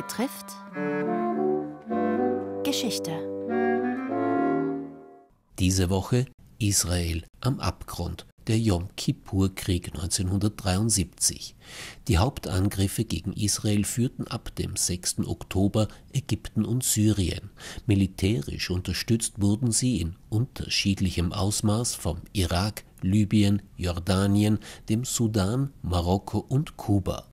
betrifft Geschichte. Diese Woche Israel am Abgrund, der Yom Kippur-Krieg 1973. Die Hauptangriffe gegen Israel führten ab dem 6. Oktober Ägypten und Syrien. Militärisch unterstützt wurden sie in unterschiedlichem Ausmaß vom Irak, Libyen, Jordanien, dem Sudan, Marokko und Kuba.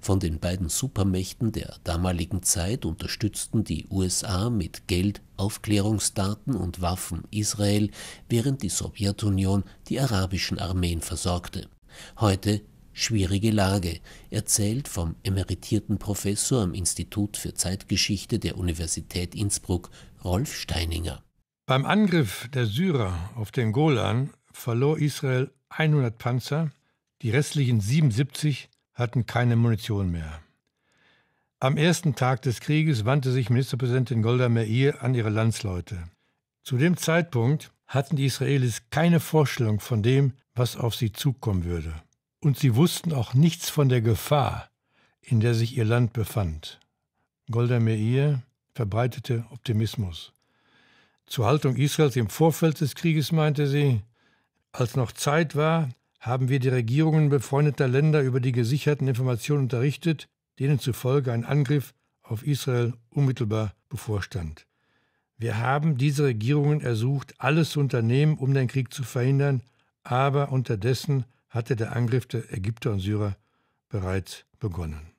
Von den beiden Supermächten der damaligen Zeit unterstützten die USA mit Geld, Aufklärungsdaten und Waffen Israel, während die Sowjetunion die arabischen Armeen versorgte. Heute Schwierige Lage, erzählt vom emeritierten Professor am Institut für Zeitgeschichte der Universität Innsbruck, Rolf Steininger. Beim Angriff der Syrer auf den Golan verlor Israel 100 Panzer, die restlichen 77 hatten keine Munition mehr. Am ersten Tag des Krieges wandte sich Ministerpräsidentin Golda Meir an ihre Landsleute. Zu dem Zeitpunkt hatten die Israelis keine Vorstellung von dem, was auf sie zukommen würde. Und sie wussten auch nichts von der Gefahr, in der sich ihr Land befand. Golda Meir verbreitete Optimismus. Zur Haltung Israels im Vorfeld des Krieges meinte sie, als noch Zeit war, haben wir die Regierungen befreundeter Länder über die gesicherten Informationen unterrichtet, denen zufolge ein Angriff auf Israel unmittelbar bevorstand. Wir haben diese Regierungen ersucht, alles zu unternehmen, um den Krieg zu verhindern, aber unterdessen hatte der Angriff der Ägypter und Syrer bereits begonnen.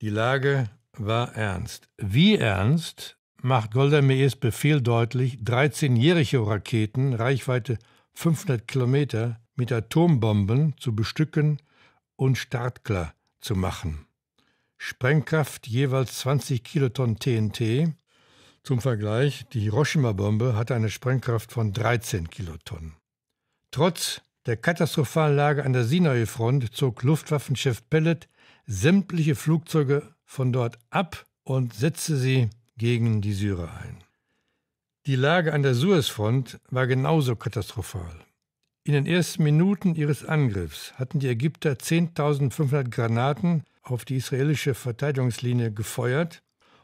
Die Lage war ernst. Wie ernst macht Golda Meirs Befehl deutlich, 13-jährige Raketen, Reichweite 500 Kilometer mit Atombomben zu bestücken und Startklar zu machen. Sprengkraft jeweils 20 Kilotonnen TNT. Zum Vergleich, die Hiroshima-Bombe hatte eine Sprengkraft von 13 Kilotonnen. Trotz der katastrophalen Lage an der Sinai-Front zog Luftwaffenchef Pellet sämtliche Flugzeuge von dort ab und setzte sie gegen die Syrer ein. Die Lage an der Suezfront war genauso katastrophal. In den ersten Minuten ihres Angriffs hatten die Ägypter 10.500 Granaten auf die israelische Verteidigungslinie gefeuert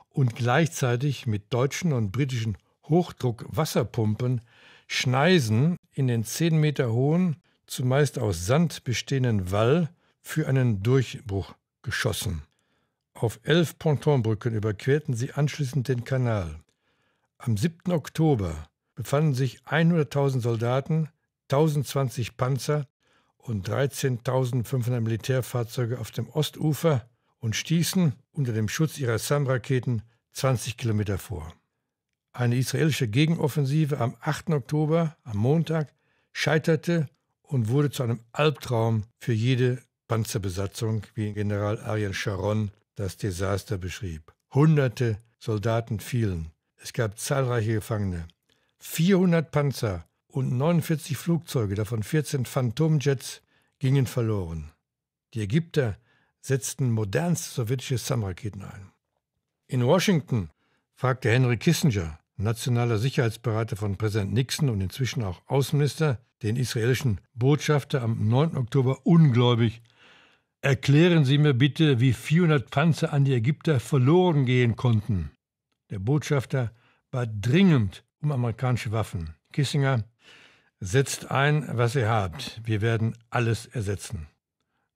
und gleichzeitig mit deutschen und britischen Hochdruckwasserpumpen Schneisen in den 10 Meter hohen, zumeist aus Sand bestehenden Wall für einen Durchbruch geschossen. Auf elf Pontonbrücken überquerten sie anschließend den Kanal. Am 7. Oktober befanden sich 100.000 Soldaten, 1020 Panzer und 13.500 Militärfahrzeuge auf dem Ostufer und stießen unter dem Schutz ihrer SAM-Raketen 20 Kilometer vor. Eine israelische Gegenoffensive am 8. Oktober, am Montag, scheiterte und wurde zu einem Albtraum für jede Panzerbesatzung, wie General Ariel Sharon das Desaster beschrieb. Hunderte Soldaten fielen, es gab zahlreiche Gefangene. 400 Panzer und 49 Flugzeuge, davon 14 Phantomjets, gingen verloren. Die Ägypter setzten modernste sowjetische Sam-Raketen ein. In Washington fragte Henry Kissinger, nationaler Sicherheitsberater von Präsident Nixon und inzwischen auch Außenminister, den israelischen Botschafter am 9. Oktober ungläubig, erklären Sie mir bitte, wie 400 Panzer an die Ägypter verloren gehen konnten. Der Botschafter bat dringend um amerikanische Waffen. Kissinger setzt ein, was ihr habt. Wir werden alles ersetzen.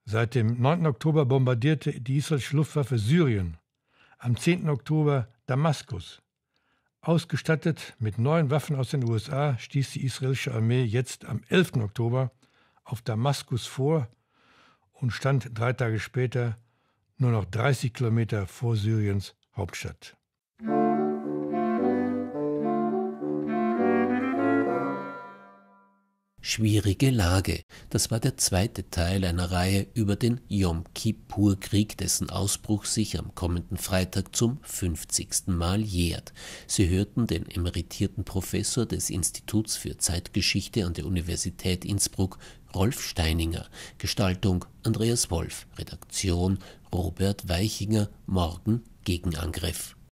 Seit dem 9. Oktober bombardierte die israelische Luftwaffe Syrien. Am 10. Oktober Damaskus. Ausgestattet mit neuen Waffen aus den USA stieß die israelische Armee jetzt am 11. Oktober auf Damaskus vor und stand drei Tage später nur noch 30 Kilometer vor Syriens Hauptstadt. Schwierige Lage. Das war der zweite Teil einer Reihe über den Yom Kippur-Krieg, dessen Ausbruch sich am kommenden Freitag zum 50. Mal jährt. Sie hörten den emeritierten Professor des Instituts für Zeitgeschichte an der Universität Innsbruck, Rolf Steininger. Gestaltung Andreas Wolf. Redaktion Robert Weichinger. Morgen Gegenangriff.